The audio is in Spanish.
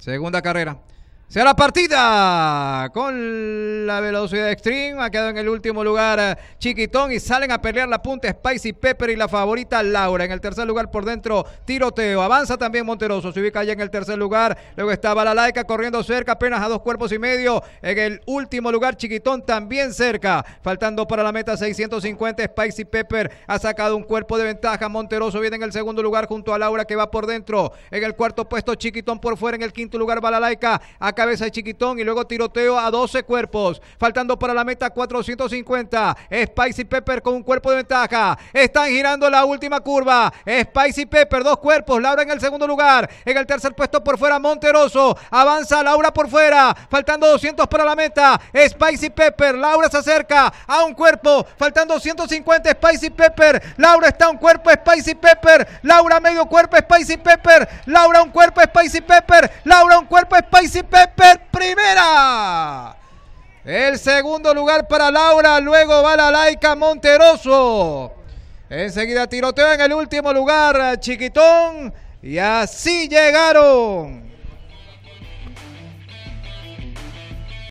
Segunda carrera. Se la partida con la velocidad extreme. Ha quedado en el último lugar eh, Chiquitón y salen a pelear la punta Spicy Pepper y la favorita Laura. En el tercer lugar por dentro Tiroteo. Avanza también Monteroso. Se ubica allá en el tercer lugar. Luego estaba la laica corriendo cerca apenas a dos cuerpos y medio. En el último lugar Chiquitón también cerca. Faltando para la meta 650 Spicy Pepper ha sacado un cuerpo de ventaja. Monteroso viene en el segundo lugar junto a Laura que va por dentro. En el cuarto puesto Chiquitón por fuera. En el quinto lugar va cabeza de Chiquitón y luego tiroteo a 12 cuerpos. Faltando para la meta 450. Spicy Pepper con un cuerpo de ventaja. Están girando la última curva. Spicy Pepper, dos cuerpos. Laura en el segundo lugar. En el tercer puesto por fuera Monteroso. Avanza Laura por fuera. Faltando 200 para la meta. Spicy Pepper. Laura se acerca a un cuerpo. Faltando 150 Spicy Pepper. Laura está a un cuerpo Spicy Pepper. Laura medio cuerpo Spicy Pepper. Laura un cuerpo Spicy Pepper. Laura un cuerpo Spicy Pepper per primera. El segundo lugar para Laura, luego va la laica Monteroso. Enseguida tiroteo en el último lugar, Chiquitón. Y así llegaron.